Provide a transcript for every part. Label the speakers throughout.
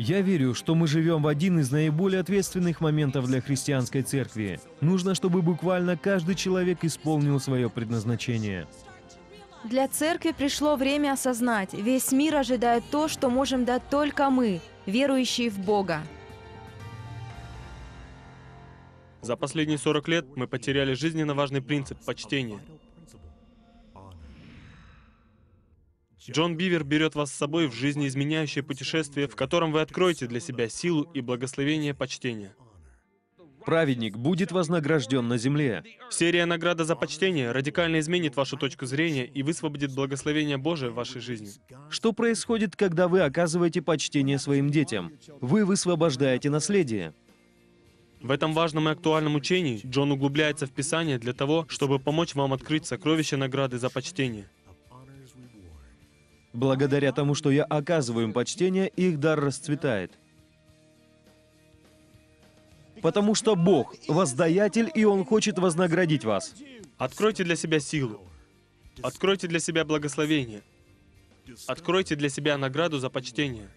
Speaker 1: Я верю, что мы живем в один из наиболее ответственных моментов для христианской церкви. Нужно, чтобы буквально каждый человек исполнил свое предназначение. Для церкви пришло время осознать, весь мир ожидает то, что можем дать только мы, верующие в Бога.
Speaker 2: За последние 40 лет мы потеряли жизненно важный принцип почтения. Джон Бивер берет вас с собой в жизнеизменяющее путешествие, в котором вы откроете для себя силу и благословение почтения. Праведник будет вознагражден на земле. Серия награда за почтение радикально изменит вашу точку зрения и высвободит благословение Божие в вашей жизни.
Speaker 1: Что происходит, когда вы оказываете
Speaker 2: почтение своим детям? Вы высвобождаете наследие. В этом важном и актуальном учении Джон углубляется в Писание для того, чтобы помочь вам открыть сокровище награды за почтение.
Speaker 1: Благодаря тому, что я оказываю им почтение, их дар расцветает. Потому что Бог – воздаятель, и Он хочет вознаградить вас.
Speaker 2: Откройте для себя силу. Откройте для себя благословение. Откройте для себя награду за почтение.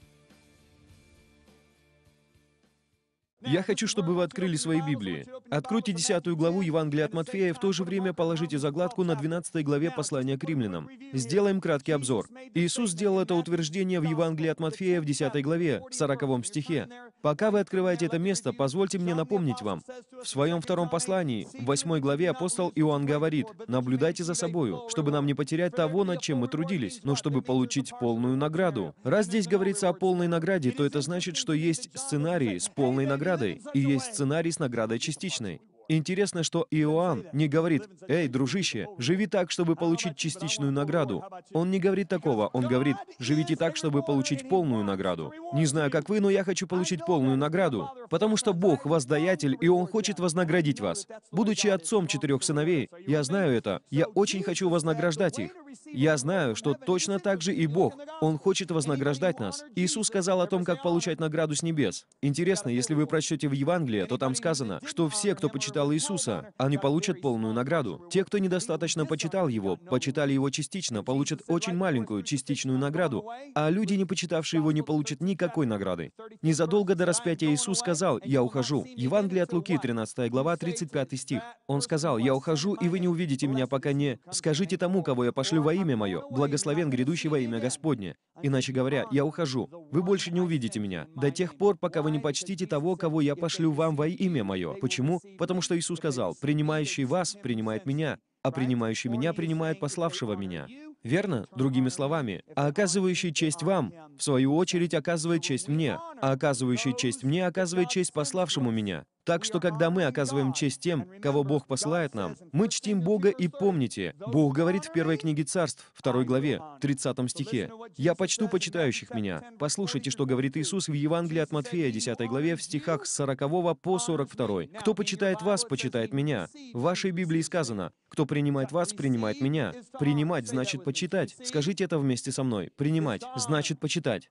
Speaker 1: Я хочу, чтобы вы открыли свои Библии. Откройте 10 главу Евангелия от Матфея, и в то же время положите загладку на 12 главе послания к римлянам. Сделаем краткий обзор. Иисус сделал это утверждение в Евангелии от Матфея в 10 главе, в 40 стихе. Пока вы открываете это место, позвольте мне напомнить вам. В своем втором послании, в 8 главе, апостол Иоанн говорит, «Наблюдайте за собою, чтобы нам не потерять того, над чем мы трудились, но чтобы получить полную награду». Раз здесь говорится о полной награде, то это значит, что есть сценарий с полной наградой, наградой, и есть сценарий с наградой частичной. Интересно, что Иоанн не говорит, «Эй, дружище, живи так, чтобы получить частичную награду». Он не говорит такого, он говорит, «Живите так, чтобы получить полную награду». Не знаю, как вы, но я хочу получить полную награду, потому что Бог воздаятель, и Он хочет вознаградить вас. Будучи отцом четырех сыновей, я знаю это, я очень хочу вознаграждать их. Я знаю, что точно так же и Бог, Он хочет вознаграждать нас. Иисус сказал о том, как получать награду с небес. Интересно, если вы прочтете в Евангелии, то там сказано, что все, кто почитал почитал Иисуса, они получат полную награду. Те, кто недостаточно почитал Его, почитали Его частично, получат очень маленькую частичную награду, а люди, не почитавшие Его, не получат никакой награды. Незадолго до распятия Иисус сказал «Я ухожу». Евангелие от Луки, 13 глава, 35 стих. Он сказал «Я ухожу, и вы не увидите меня, пока не... Скажите тому, кого я пошлю во имя Мое, благословен грядущий во имя Господне». Иначе говоря, «Я ухожу, вы больше не увидите меня, до тех пор, пока вы не почтите того, кого я пошлю вам во имя Мое». Почему? Потому что что Иисус сказал, «Принимающий вас принимает меня, а принимающий меня принимает пославшего меня». Верно? Другими словами, а оказывающий честь вам, в свою очередь, оказывает честь мне, а оказывающий честь мне оказывает честь пославшему меня. Так что, когда мы оказываем честь тем, кого Бог посылает нам, мы чтим Бога и помните, Бог говорит в первой книге царств, второй главе, 30 стихе, «Я почту почитающих меня». Послушайте, что говорит Иисус в Евангелии от Матфея, 10 главе, в стихах с 40 по 42. «Кто почитает вас, почитает меня». В вашей Библии сказано, «Кто принимает вас, принимает меня». Принимать значит почитать. Скажите это вместе со мной. Принимать значит почитать.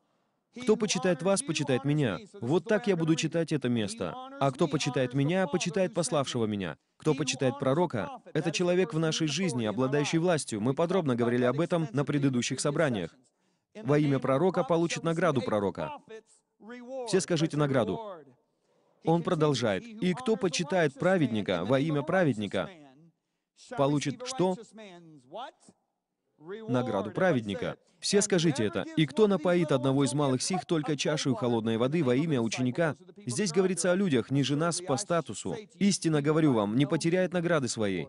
Speaker 1: Кто почитает вас, почитает меня. Вот так я буду читать это место. А кто почитает меня, почитает пославшего меня. Кто почитает пророка, это человек в нашей жизни, обладающий властью. Мы подробно говорили об этом на предыдущих собраниях. Во имя пророка получит награду пророка. Все скажите награду. Он продолжает. «И кто почитает праведника во имя праведника, получит что? награду праведника. Все скажите это. И кто напоит одного из малых сих только чашей холодной воды во имя ученика? Здесь говорится о людях, ниже нас по статусу. Истинно говорю вам, не потеряет награды своей.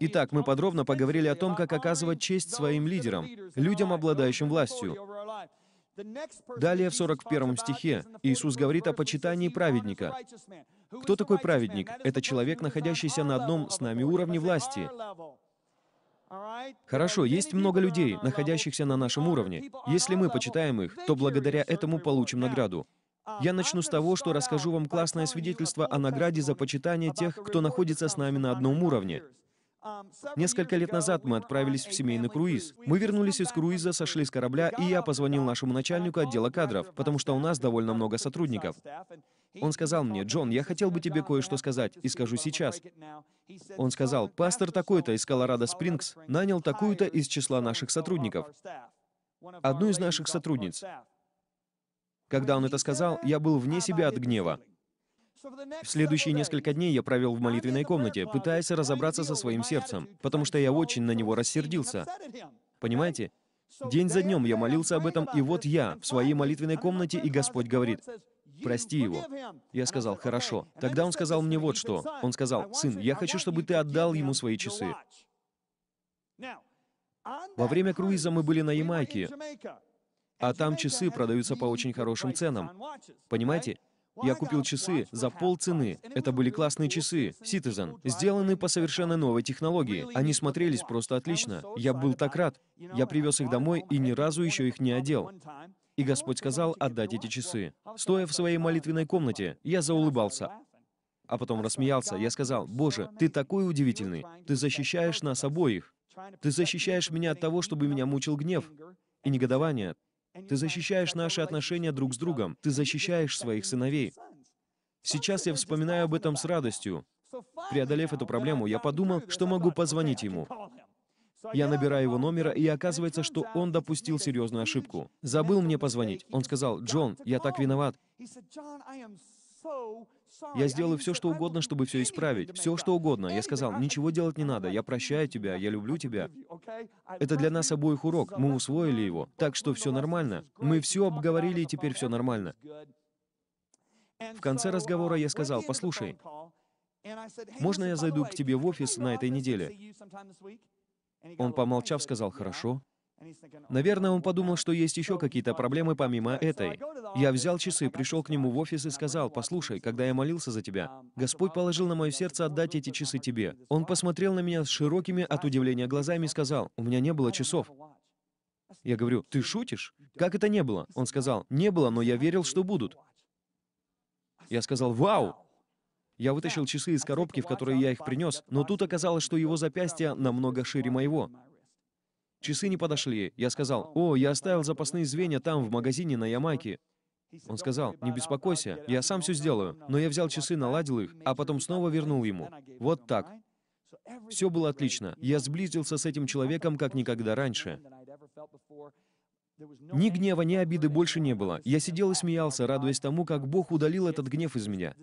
Speaker 1: Итак, мы подробно поговорили о том, как оказывать честь своим лидерам, людям, обладающим властью. Далее в 41 стихе Иисус говорит о почитании праведника. Кто такой праведник? Это человек, находящийся на одном с нами уровне власти. Хорошо, есть много людей, находящихся на нашем уровне. Если мы почитаем их, то благодаря этому получим награду. Я начну с того, что расскажу вам классное свидетельство о награде за почитание тех, кто находится с нами на одном уровне. Несколько лет назад мы отправились в семейный круиз. Мы вернулись из круиза, сошли с корабля, и я позвонил нашему начальнику отдела кадров, потому что у нас довольно много сотрудников. Он сказал мне, «Джон, я хотел бы тебе кое-что сказать, и скажу сейчас». Он сказал, «Пастор такой-то из Колорадо-Спрингс нанял такую-то из числа наших сотрудников, одну из наших сотрудниц». Когда он это сказал, я был вне себя от гнева. В следующие несколько дней я провел в молитвенной комнате, пытаясь разобраться со своим сердцем, потому что я очень на него рассердился. Понимаете? День за днем я молился об этом, и вот я в своей молитвенной комнате, и Господь говорит, прости его». Я сказал, «Хорошо». Тогда он сказал мне вот что. Он сказал, «Сын, я хочу, чтобы ты отдал ему свои часы». Во время круиза мы были на Ямайке, а там часы продаются по очень хорошим ценам. Понимаете? Я купил часы за полцены. Это были классные часы, Citizen, сделанные по совершенно новой технологии. Они смотрелись просто отлично. Я был так рад. Я привез их домой и ни разу еще их не одел. И Господь сказал отдать эти часы. Стоя в своей молитвенной комнате, я заулыбался, а потом рассмеялся. Я сказал, «Боже, ты такой удивительный. Ты защищаешь нас обоих. Ты защищаешь меня от того, чтобы меня мучил гнев и негодование. Ты защищаешь наши отношения друг с другом. Ты защищаешь своих сыновей». Сейчас я вспоминаю об этом с радостью. Преодолев эту проблему, я подумал, что могу позвонить ему. Я набираю его номера, и оказывается, что он допустил серьезную ошибку. Забыл мне позвонить. Он сказал, «Джон, я так виноват». Я сделаю все, что угодно, чтобы все исправить. Все, что угодно. Я сказал, ничего делать не надо. Я прощаю тебя, я люблю тебя. Это для нас обоих урок. Мы усвоили его. Так что все нормально. Мы все обговорили, и теперь все нормально. В конце разговора я сказал, послушай,
Speaker 3: можно я зайду к тебе в офис на этой неделе? Он,
Speaker 1: помолчав, сказал «хорошо». Наверное, он подумал, что есть еще какие-то проблемы помимо этой. Я взял часы, пришел к нему в офис и сказал, «Послушай, когда я молился за тебя, Господь положил на мое сердце отдать эти часы тебе». Он посмотрел на меня с широкими от удивления глазами и сказал, «У меня не было часов». Я говорю, «Ты шутишь? Как это не было?» Он сказал, «Не было, но я верил, что будут». Я сказал, «Вау, я вытащил часы из коробки, в которой я их принес, но тут оказалось, что его запястье намного шире моего. Часы не подошли. Я сказал, «О, я оставил запасные звенья там, в магазине на Ямайке». Он сказал, «Не беспокойся, я сам все сделаю». Но я взял часы, наладил их, а потом снова вернул ему. Вот так. Все было отлично. Я сблизился с этим человеком как никогда раньше. Ни гнева, ни обиды больше не было. Я сидел и смеялся, радуясь тому, как Бог удалил этот гнев из меня.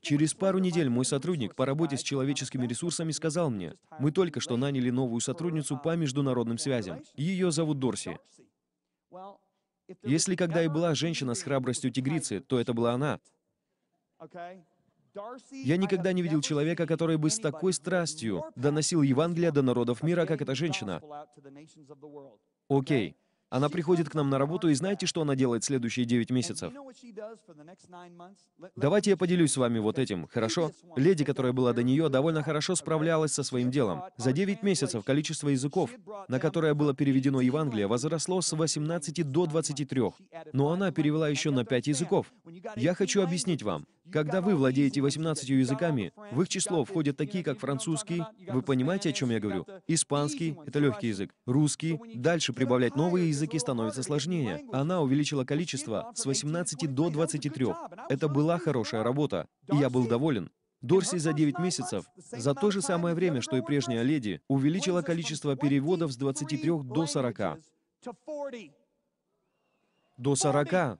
Speaker 1: Через пару недель мой сотрудник по работе с человеческими ресурсами сказал мне, мы только что наняли новую сотрудницу по международным связям. Ее зовут Дорси. Если когда и была женщина с храбростью тигрицы, то это была она. Я никогда не видел человека, который бы с такой страстью доносил Евангелие до народов мира, как эта женщина. Окей. Она приходит к нам на работу, и знаете, что она делает следующие 9 месяцев? Давайте я поделюсь с вами вот этим, хорошо? Леди, которая была до нее, довольно хорошо справлялась со своим делом. За 9 месяцев количество языков, на которое было переведено Евангелие, возросло с 18 до 23, но она перевела еще на 5 языков. Я хочу объяснить вам, когда вы владеете 18 языками, в их число входят такие, как французский, вы понимаете, о чем я говорю? Испанский — это легкий язык. Русский. Дальше прибавлять новые языки становится сложнее. Она увеличила количество с 18 до 23. Это была хорошая работа, и я был доволен. Дорси за 9 месяцев, за то же самое время, что и прежняя леди, увеличила количество переводов с 23 до 40. До 40!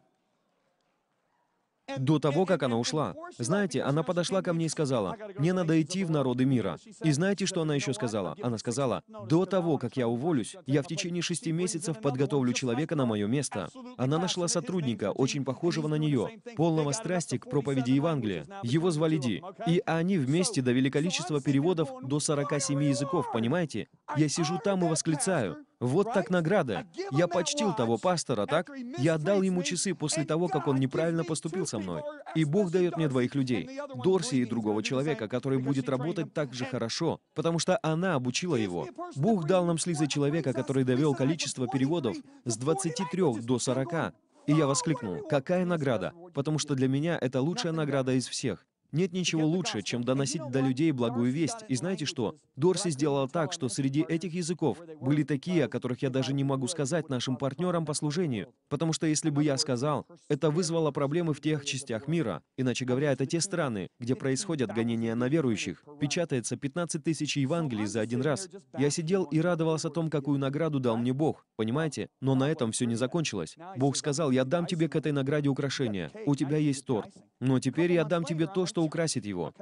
Speaker 1: до того, как она ушла. Знаете, она подошла ко мне и сказала, «Мне надо идти в народы мира». И знаете, что она еще сказала? Она сказала, «До того, как я уволюсь, я в течение шести месяцев подготовлю человека на мое место». Она нашла сотрудника, очень похожего на нее, полного страсти к проповеди Евангелия. Его звали Ди. И они вместе довели количество переводов до 47 языков, понимаете? Я сижу там и восклицаю. Вот так награда. Я почтил того пастора, так? Я отдал ему часы после того, как он неправильно поступил со мной. И Бог дает мне двоих людей, Дорси и другого человека, который будет работать так же хорошо, потому что она обучила его. Бог дал нам слезы человека, который довел количество переводов с 23 до 40. И я воскликнул, какая награда, потому что для меня это лучшая награда из всех. Нет ничего лучше, чем доносить до людей благую весть. И знаете что? Дорси сделала так, что среди этих языков были такие, о которых я даже не могу сказать нашим партнерам по служению. Потому что если бы я сказал, это вызвало проблемы в тех частях мира. Иначе говоря, это те страны, где происходят гонения на верующих. Печатается 15 тысяч Евангелий за один раз. Я сидел и радовался о том, какую награду дал мне Бог. Понимаете? Но на этом все не закончилось. Бог сказал, я дам тебе к этой награде украшение. У тебя есть торт. Но теперь я дам тебе то, что украсит его.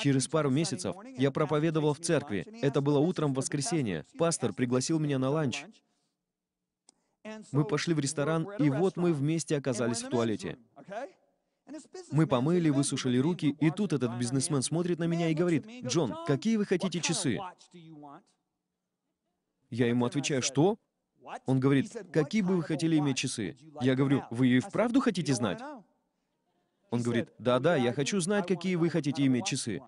Speaker 1: Через пару месяцев я проповедовал в церкви. Это было утром в воскресенье. Пастор пригласил меня на ланч. Мы пошли в ресторан, и вот мы вместе оказались в туалете. Мы помыли, высушили руки, и тут этот бизнесмен смотрит на меня и говорит, «Джон, какие вы хотите часы?» Я ему отвечаю, «Что?» Он говорит, «Какие бы вы хотели иметь часы?» Я говорю, «Вы и вправду хотите знать?» Он говорит, да-да, я хочу знать, какие вы хотите иметь часы.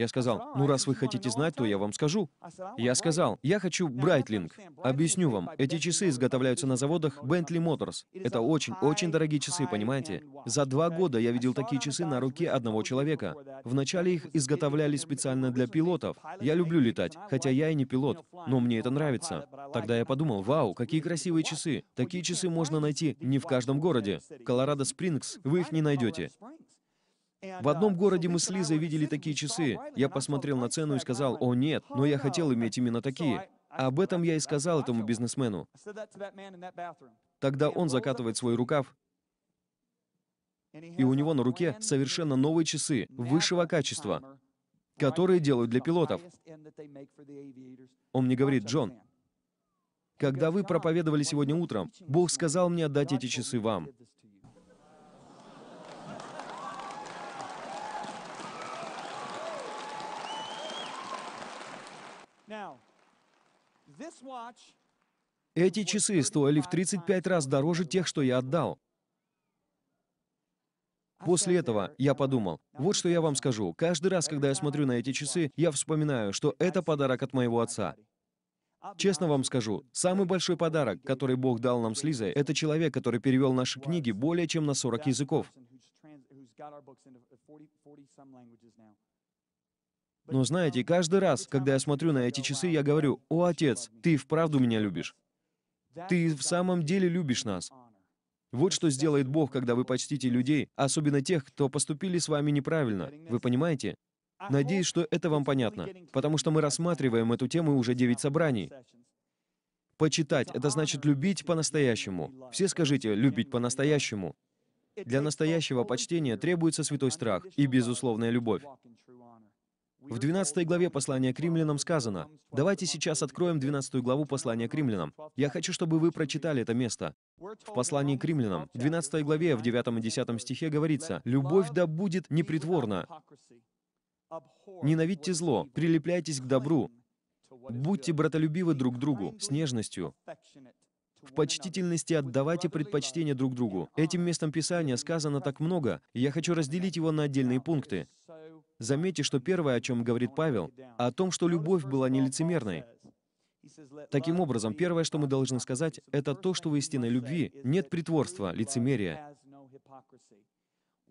Speaker 1: Я сказал, ну раз вы хотите знать, то я вам скажу. Я сказал, я хочу Брайтлинг. Объясню вам, эти часы изготовляются на заводах Bentley Motors. Это очень-очень дорогие часы, понимаете? За два года я видел такие часы на руке одного человека. Вначале их изготовляли специально для пилотов. Я люблю летать, хотя я и не пилот, но мне это нравится. Тогда я подумал, вау, какие красивые часы. Такие часы можно найти не в каждом городе. Колорадо Спрингс вы их не найдете. В одном городе мы с Лизой видели такие часы. Я посмотрел на цену и сказал, «О, нет, но я хотел иметь именно такие». Об этом я и сказал этому бизнесмену. Тогда он закатывает свой рукав, и у него на руке совершенно новые часы высшего качества, которые делают для пилотов. Он мне говорит, «Джон, когда вы проповедовали сегодня утром, Бог сказал мне отдать эти часы вам. Эти часы стоили в 35 раз дороже тех, что я отдал. После этого я подумал, вот что я вам скажу. Каждый раз, когда я смотрю на эти часы, я вспоминаю, что это подарок от моего отца. Честно вам скажу, самый большой подарок, который Бог дал нам с Лизой, это человек, который перевел наши книги более чем на 40 языков. Но знаете, каждый раз, когда я смотрю на эти часы, я говорю, «О, Отец, Ты вправду меня любишь. Ты в самом деле любишь нас». Вот что сделает Бог, когда вы почтите людей, особенно тех, кто поступили с вами неправильно. Вы понимаете? Надеюсь, что это вам понятно, потому что мы рассматриваем эту тему уже девять собраний. Почитать — это значит любить по-настоящему. Все скажите «любить по-настоящему». Для настоящего почтения требуется святой страх и безусловная любовь. В 12 главе послания к римлянам сказано, давайте сейчас откроем 12 главу послания к римлянам. Я хочу, чтобы вы прочитали это место. В послании к римлянам, в 12 главе, в 9 и 10 стихе говорится, «Любовь да будет непритворна, ненавидьте зло, прилепляйтесь к добру, будьте братолюбивы друг другу, с нежностью, в почтительности отдавайте предпочтение друг другу. Этим местом Писания сказано так много, и я хочу разделить его на отдельные пункты. Заметьте, что первое, о чем говорит Павел, о том, что любовь была нелицемерной. Таким образом, первое, что мы должны сказать, это то, что в истинной любви нет притворства, лицемерия.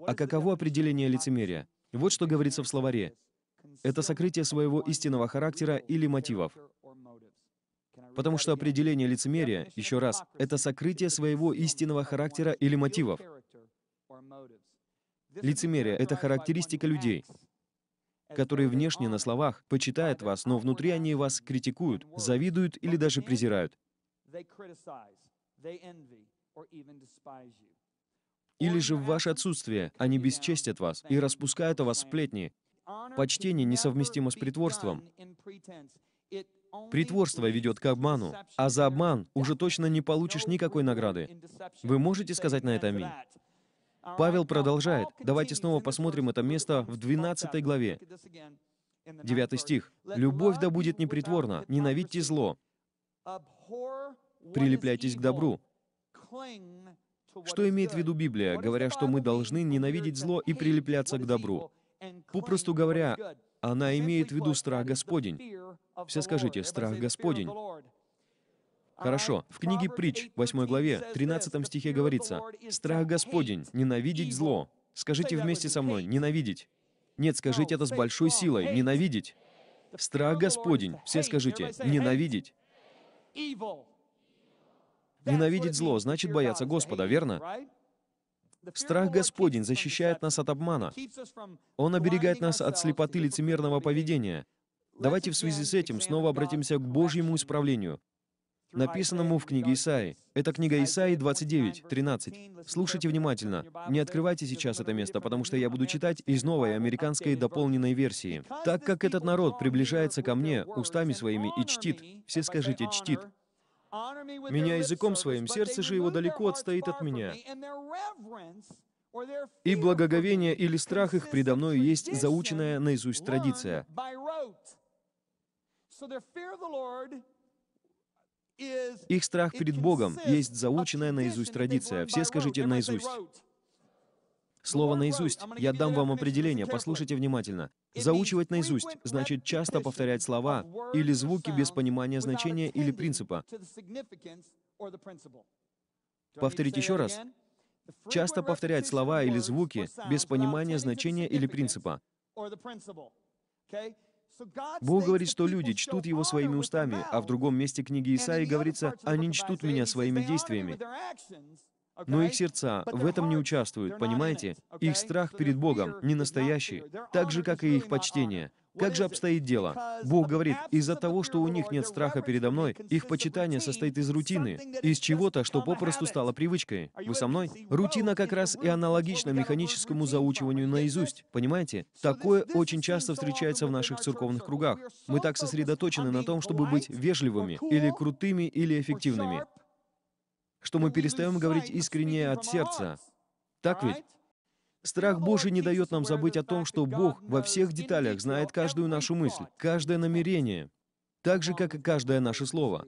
Speaker 1: А каково определение лицемерия? Вот что говорится в словаре. Это сокрытие своего истинного характера или мотивов. Потому что определение лицемерия, еще раз, это сокрытие своего истинного характера или мотивов. Лицемерие — это характеристика людей которые внешне на словах почитают вас, но внутри они вас критикуют, завидуют или даже презирают. Или же в ваше отсутствие они бесчестят вас и распускают о вас сплетни. Почтение несовместимо с притворством. Притворство ведет к обману, а за обман уже точно не получишь никакой награды. Вы можете сказать на это «Аминь»? Павел продолжает. Давайте снова посмотрим это место в 12 главе. 9 стих. «Любовь да будет непритворна, ненавидьте зло, прилепляйтесь к добру». Что имеет в виду Библия, говоря, что мы должны ненавидеть зло и прилепляться к добру? Попросту говоря, она имеет в виду страх Господень. Все скажите, страх Господень. Хорошо. В книге Притч, 8 главе, 13 стихе говорится, «Страх Господень, ненавидеть зло». Скажите вместе со мной «ненавидеть». Нет, скажите это с большой силой «ненавидеть». Страх Господень. Все скажите «ненавидеть». Ненавидеть зло значит бояться Господа, верно? Страх Господень защищает нас от обмана. Он оберегает нас от слепоты лицемерного поведения. Давайте в связи с этим снова обратимся к Божьему исправлению написанному в книге Исаи. Это книга Исаи 29, 13. Слушайте внимательно. Не открывайте сейчас это место, потому что я буду читать из новой американской дополненной версии. «Так как этот народ приближается ко мне устами своими и чтит, все скажите «чтит», меня языком своим, сердце же его далеко отстоит от меня. И благоговение или страх их предо мною есть заученная наизусть традиция. Их страх перед Богом есть заученная наизусть традиция. Все скажите наизусть. Слово «наизусть». Я дам вам определение, послушайте внимательно. Заучивать наизусть значит часто повторять слова или звуки без понимания значения или принципа. Повторить еще раз. Часто повторять слова или звуки без понимания значения или принципа.
Speaker 3: Бог говорит, что люди чтут
Speaker 1: его своими устами, а в другом месте книги Исаии говорится, они чтут меня своими действиями но их сердца в этом не участвуют, понимаете? Их страх перед Богом не настоящий, так же, как и их почтение. Как же обстоит дело? Бог говорит, из-за того, что у них нет страха передо мной, их почитание состоит из рутины, из чего-то, что попросту стало привычкой. Вы со мной? Рутина как раз и аналогична механическому заучиванию наизусть, понимаете? Такое очень часто встречается в наших церковных кругах. Мы так сосредоточены на том, чтобы быть вежливыми, или крутыми, или эффективными что мы перестаем говорить искренне от сердца. Так ведь? Страх Божий не дает нам забыть о том, что Бог во всех деталях знает каждую нашу мысль, каждое намерение, так же, как и каждое наше слово.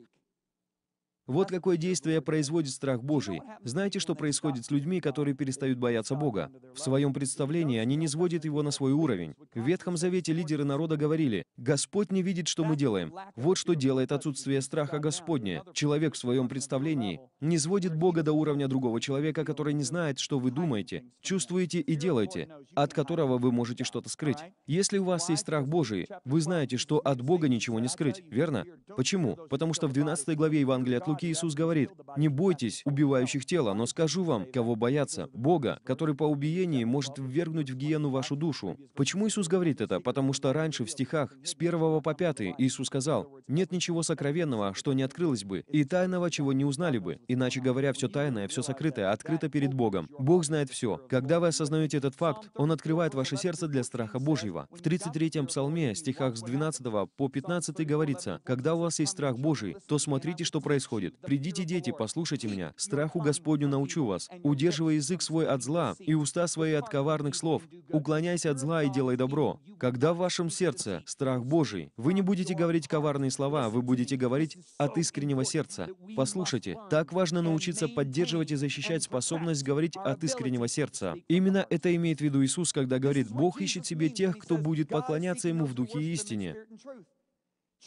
Speaker 1: Вот какое действие производит страх Божий. Знаете, что происходит с людьми, которые перестают бояться Бога? В своем представлении они не сводят его на свой уровень. В Ветхом Завете лидеры народа говорили, «Господь не видит, что мы делаем». Вот что делает отсутствие страха Господня. Человек в своем представлении не сводит Бога до уровня другого человека, который не знает, что вы думаете, чувствуете и делаете, от которого вы можете что-то скрыть. Если у вас есть страх Божий, вы знаете, что от Бога ничего не скрыть, верно? Почему? Потому что в 12 главе Евангелия от Луки как Иисус говорит, «Не бойтесь убивающих тела, но скажу вам, кого бояться, Бога, который по убиении может ввергнуть в гиену вашу душу». Почему Иисус говорит это? Потому что раньше в стихах с 1 по 5 Иисус сказал, «Нет ничего сокровенного, что не открылось бы, и тайного, чего не узнали бы. Иначе говоря, все тайное, все сокрытое, открыто перед Богом. Бог знает все. Когда вы осознаете этот факт, Он открывает ваше сердце для страха Божьего. В 33-м псалме, стихах с 12 по 15 говорится, «Когда у вас есть страх Божий, то смотрите, что происходит будет. Придите, дети, послушайте меня. Страху Господню научу вас. Удерживай язык свой от зла и уста свои от коварных слов. Уклоняйся от зла и делай добро. Когда в вашем сердце страх Божий, вы не будете говорить коварные слова, вы будете говорить от искреннего сердца. Послушайте, так важно научиться поддерживать и защищать способность говорить от искреннего сердца. Именно это имеет в виду Иисус, когда говорит, «Бог ищет себе тех, кто будет поклоняться Ему в духе и истине».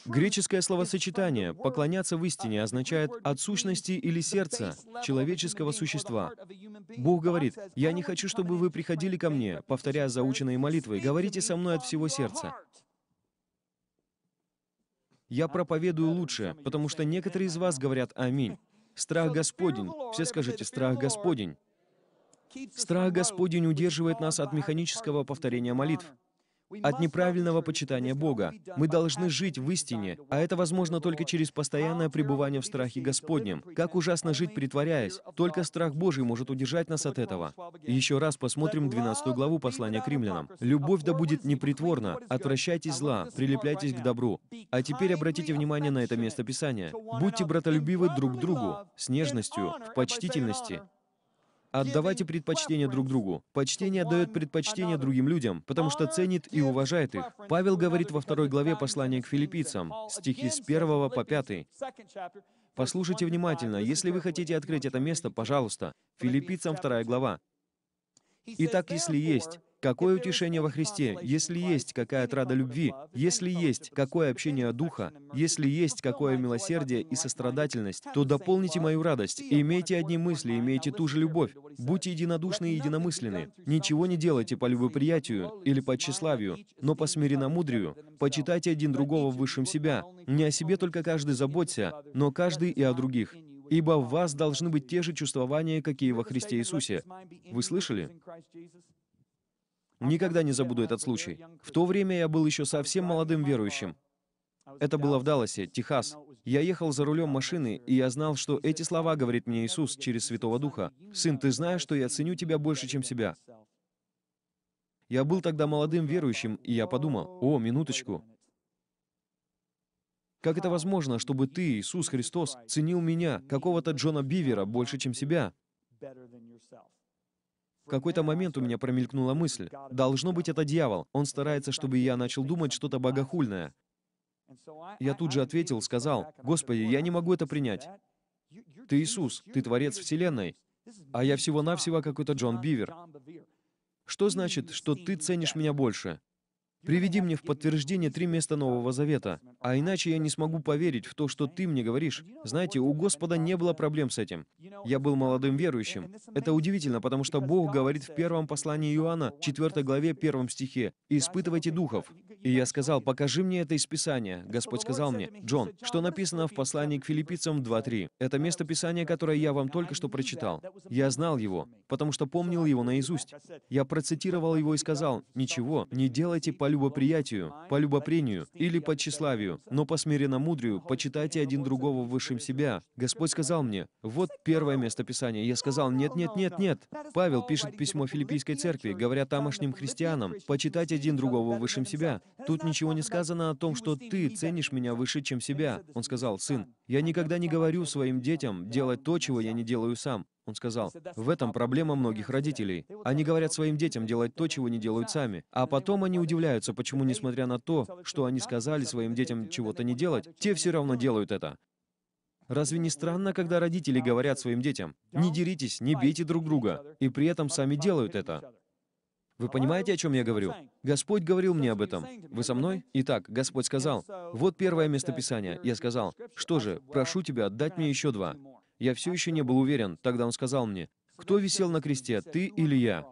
Speaker 1: Греческое словосочетание «поклоняться в истине» означает «от сущности или сердца человеческого существа». Бог говорит, «Я не хочу, чтобы вы приходили ко мне, повторяя заученные молитвы, говорите со мной от всего сердца». Я проповедую лучше, потому что некоторые из вас говорят «Аминь». Страх Господень. Все скажите «Страх Господень». Страх Господень удерживает нас от механического повторения молитв от неправильного почитания Бога. Мы должны жить в истине, а это возможно только через постоянное пребывание в страхе Господнем. Как ужасно жить, притворяясь. Только страх Божий может удержать нас от этого. Еще раз посмотрим 12 главу послания к римлянам. «Любовь да будет непритворна, отвращайтесь зла, прилепляйтесь к добру». А теперь обратите внимание на это место Писания. «Будьте братолюбивы друг к другу, с нежностью, в почтительности, Отдавайте предпочтение друг другу. Почтение отдает предпочтение другим людям, потому что ценит и уважает их. Павел говорит во второй главе послания к филиппийцам, стихи с 1 по 5. Послушайте внимательно. Если вы хотите открыть это место, пожалуйста. Филиппийцам 2 глава. «Итак, если есть Какое утешение во Христе, если есть какая отрада любви, если есть какое общение духа, если есть какое милосердие и сострадательность, то дополните мою радость, и имейте одни мысли, имейте ту же любовь, будьте единодушны и единомысленны, ничего не делайте по любоприятию или по тщеславию, но по смиренномудрию, почитайте один другого в высшем себя, не о себе только каждый заботься, но каждый и о других, ибо в вас должны быть те же чувствования, какие во Христе Иисусе. Вы слышали? Никогда не забуду этот случай. В то время я был еще совсем молодым верующим. Это было в Далласе, Техас. Я ехал за рулем машины, и я знал, что эти слова говорит мне Иисус через Святого Духа. «Сын, ты знаешь, что я ценю тебя больше, чем себя». Я был тогда молодым верующим, и я подумал, «О, минуточку, как это возможно, чтобы ты, Иисус Христос, ценил меня, какого-то Джона Бивера, больше, чем себя? В какой-то момент у меня промелькнула мысль. Должно быть, это дьявол. Он старается, чтобы я начал думать что-то богохульное. Я тут же ответил, сказал, «Господи, я не могу это принять. Ты Иисус, Ты Творец Вселенной, а я всего-навсего какой-то Джон Бивер. Что значит, что ты ценишь меня больше? Приведи мне в подтверждение три места Нового Завета, а иначе я не смогу поверить в то, что ты мне говоришь. Знаете, у Господа не было проблем с этим. Я был молодым верующим. Это удивительно, потому что Бог говорит в первом послании Иоанна, 4 главе, 1 стихе, «Испытывайте духов». И я сказал, «Покажи мне это из Писания». Господь сказал мне, «Джон, что написано в послании к филиппийцам 2.3? Это место Писания, которое я вам только что прочитал. Я знал его, потому что помнил его наизусть. Я процитировал его и сказал, «Ничего, не делайте по любоприятию, по любопрению или по тщеславию, но по смиренномудрию почитайте один другого высшим себя. Господь сказал мне, вот первое место Писания. Я сказал, нет, нет, нет, нет. Павел пишет письмо Филиппийской церкви, говоря тамошним христианам, почитать один другого высшим себя. Тут ничего не сказано о том, что ты ценишь меня выше, чем себя. Он сказал, сын, я никогда не говорю своим детям делать то, чего я не делаю сам. Он сказал, в этом проблема многих родителей. Они говорят своим детям делать то, чего не делают сами. А потом они удивляются, почему, несмотря на то, что они сказали своим детям чего-то не делать, те все равно делают это. Разве не странно, когда родители говорят своим детям, не деритесь, не бейте друг друга, и при этом сами делают это? Вы понимаете, о чем я говорю? Господь говорил мне об этом. Вы со мной? Итак, Господь сказал, вот первое местописание. Я сказал, что же, прошу тебя, отдать мне еще два. Я все еще не был уверен. Тогда он сказал мне, «Кто висел на кресте, ты или я?»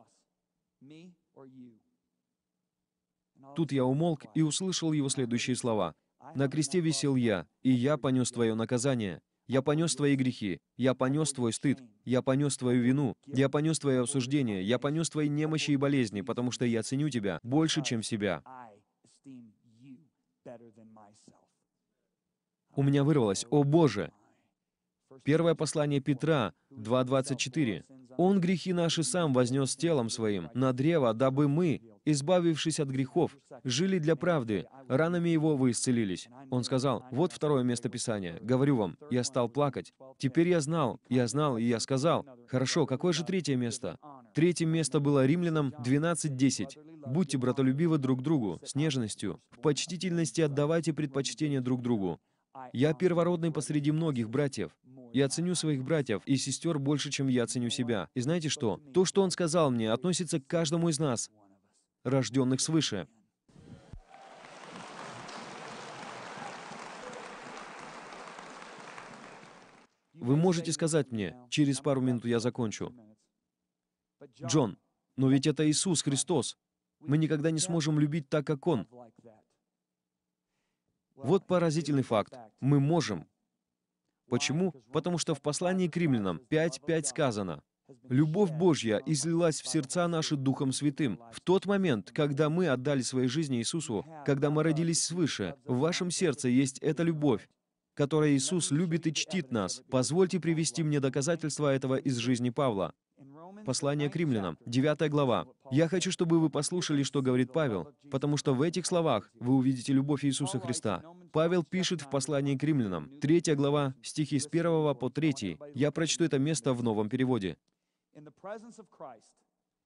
Speaker 1: Тут я умолк и услышал его следующие слова. «На кресте висел я, и я понес твое наказание. Я понес твои грехи, я понес твой стыд, я понес твою вину, я понес твое осуждение, я понес твои немощи и болезни, потому что я ценю тебя больше, чем себя». У меня вырвалось «О Боже!» Первое послание Петра 2.24. «Он грехи наши сам вознес телом своим на древо, дабы мы, избавившись от грехов, жили для правды, ранами его вы исцелились». Он сказал, вот второе место Писания. «Говорю вам, я стал плакать. Теперь я знал, я знал, и я сказал». Хорошо, какое же третье место? Третье место было римлянам 12.10. «Будьте братолюбивы друг другу, с нежностью, в почтительности отдавайте предпочтение друг другу, я первородный посреди многих братьев. Я ценю своих братьев и сестер больше, чем я ценю себя. И знаете что? То, что он сказал мне, относится к каждому из нас, рожденных свыше. Вы можете сказать мне, через пару минут я закончу. Джон, но ведь это Иисус Христос. Мы никогда не сможем любить так, как Он. Вот поразительный факт. Мы можем, Почему? Потому что в послании к римлянам 5.5 сказано, Любовь Божья излилась в сердца наши Духом Святым. В тот момент, когда мы отдали свои жизни Иисусу, когда мы родились свыше, в вашем сердце есть эта любовь, которая Иисус любит и чтит нас. Позвольте привести мне доказательства этого из жизни Павла. Послание к римлянам, 9 глава. «Я хочу, чтобы вы послушали, что говорит Павел, потому что в этих словах вы увидите любовь Иисуса Христа». Павел пишет в послании к римлянам, 3 глава, стихи с 1 по 3. Я прочту это место в новом переводе.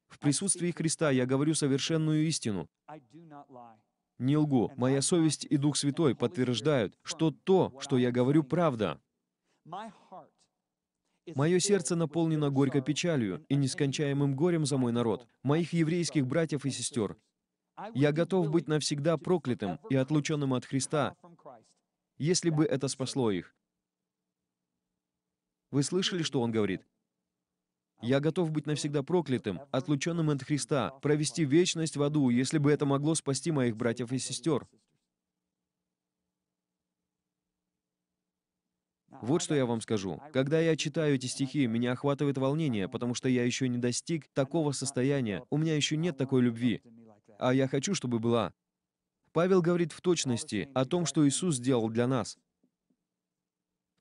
Speaker 1: «В присутствии Христа я говорю совершенную истину. Не лгу. Моя совесть и Дух Святой подтверждают, что то, что я говорю, правда. Мое сердце наполнено горькой печалью и нескончаемым горем за мой народ, моих еврейских братьев и сестер. Я готов быть навсегда проклятым и отлученным от Христа, если бы это спасло их. Вы слышали, что он говорит? Я готов быть навсегда проклятым, отлученным от Христа, провести вечность в аду, если бы это могло спасти моих братьев и сестер. Вот что я вам скажу. Когда я читаю эти стихи, меня охватывает волнение, потому что я еще не достиг такого состояния, у меня еще нет такой любви. А я хочу, чтобы была. Павел говорит в точности о том, что Иисус сделал для нас.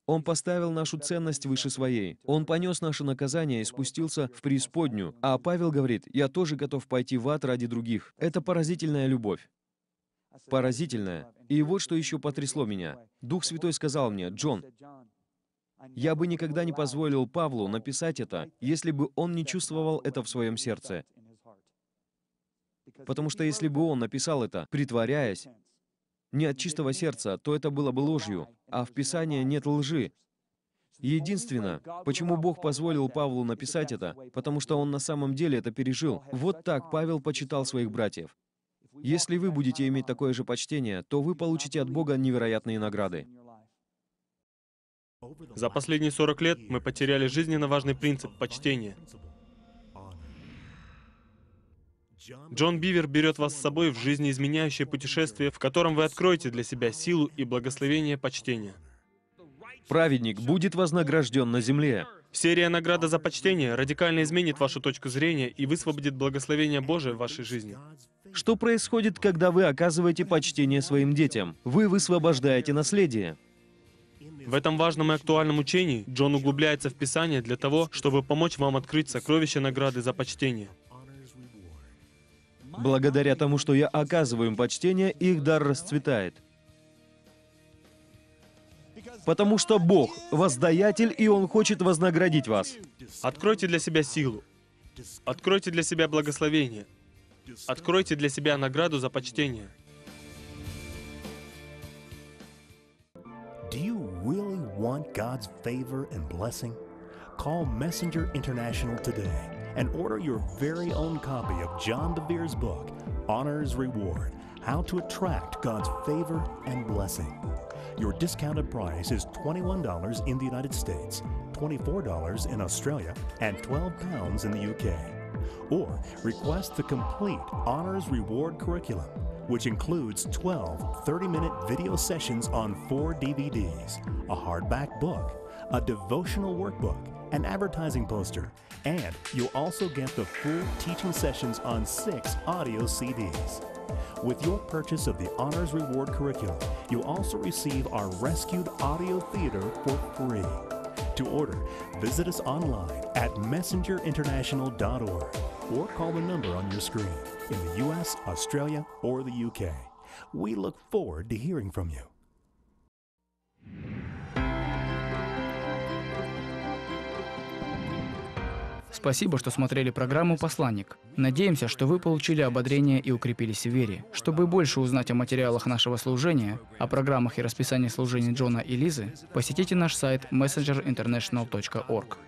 Speaker 1: Он поставил нашу ценность выше своей. Он понес наше наказание и спустился в преисподнюю. А Павел говорит, «Я тоже готов пойти в ад ради других». Это поразительная любовь поразительное. И вот что еще потрясло меня. Дух Святой сказал мне, «Джон, я бы никогда не позволил Павлу написать это, если бы он не чувствовал это в своем сердце. Потому что если бы он написал это, притворяясь, не от чистого сердца, то это было бы ложью, а в Писании нет лжи. Единственное, почему Бог позволил Павлу написать это, потому что он на самом деле это пережил. Вот так Павел почитал своих братьев. Если вы будете иметь такое же почтение, то вы получите от Бога невероятные награды.
Speaker 2: За последние 40 лет мы потеряли жизненно важный принцип почтения. Джон Бивер берет вас с собой в жизнеизменяющее путешествие, в котором вы откроете для себя силу и благословение почтения. Праведник будет вознагражден на земле, Серия награда за почтение радикально изменит вашу точку зрения и высвободит благословение Божие в вашей жизни. Что происходит, когда вы оказываете почтение своим детям? Вы высвобождаете наследие. В этом важном и актуальном учении Джон углубляется в Писание для того, чтобы помочь вам открыть сокровище награды за почтение.
Speaker 1: Благодаря тому, что я оказываю им почтение, их дар расцветает потому что Бог – воздаятель, и Он хочет вознаградить вас.
Speaker 2: Откройте для себя силу. Откройте для себя благословение. Откройте для себя награду за почтение. Do you
Speaker 3: really want God's favor and blessing? Call Messenger International today and order your very own copy of John DeVere's book, Honors Reward – how to attract God's favor and blessing. Your discounted price is $21 in the United States, $24 in Australia, and £12 in the UK. Or request the complete Honors Reward curriculum, which includes 12 30 minute video sessions on four DVDs, a hardback book, a devotional workbook, an advertising poster, and you'll also get the full teaching sessions on six audio CDs. With your purchase of the Honors Reward curriculum, you also receive our Rescued Audio Theater for free. To order, visit us online at messengerinternational.org or call the number on your screen in the U.S., Australia, or the U.K. We look forward to hearing from you.
Speaker 2: Спасибо, что смотрели программу «Посланник». Надеемся, что вы получили ободрение и укрепились в вере. Чтобы больше узнать о материалах нашего служения, о программах и расписании служений Джона и Лизы, посетите наш сайт messengerinternational.org.